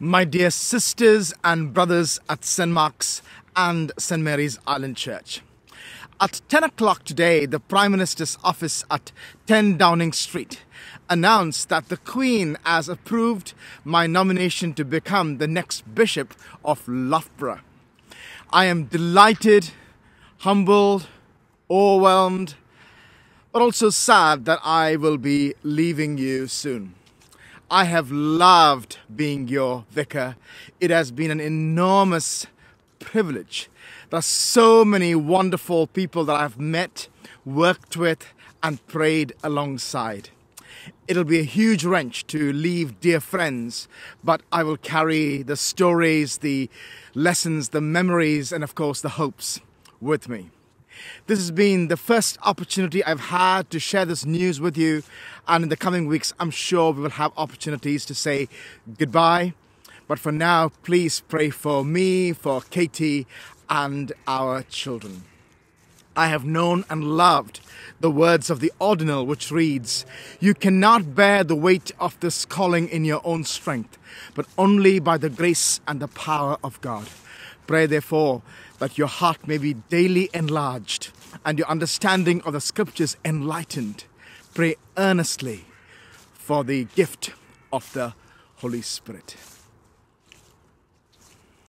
my dear sisters and brothers at St. Mark's and St. Mary's Island Church. At 10 o'clock today, the Prime Minister's office at 10 Downing Street announced that the Queen has approved my nomination to become the next Bishop of Loughborough. I am delighted, humbled, overwhelmed, but also sad that I will be leaving you soon. I have loved being your vicar. It has been an enormous privilege. There are so many wonderful people that I've met, worked with, and prayed alongside. It'll be a huge wrench to leave dear friends, but I will carry the stories, the lessons, the memories, and of course the hopes with me. This has been the first opportunity I've had to share this news with you, and in the coming weeks, I'm sure we will have opportunities to say goodbye. But for now, please pray for me, for Katie, and our children. I have known and loved the words of the ordinal, which reads, You cannot bear the weight of this calling in your own strength, but only by the grace and the power of God. Pray therefore that your heart may be daily enlarged and your understanding of the scriptures enlightened. Pray earnestly for the gift of the Holy Spirit.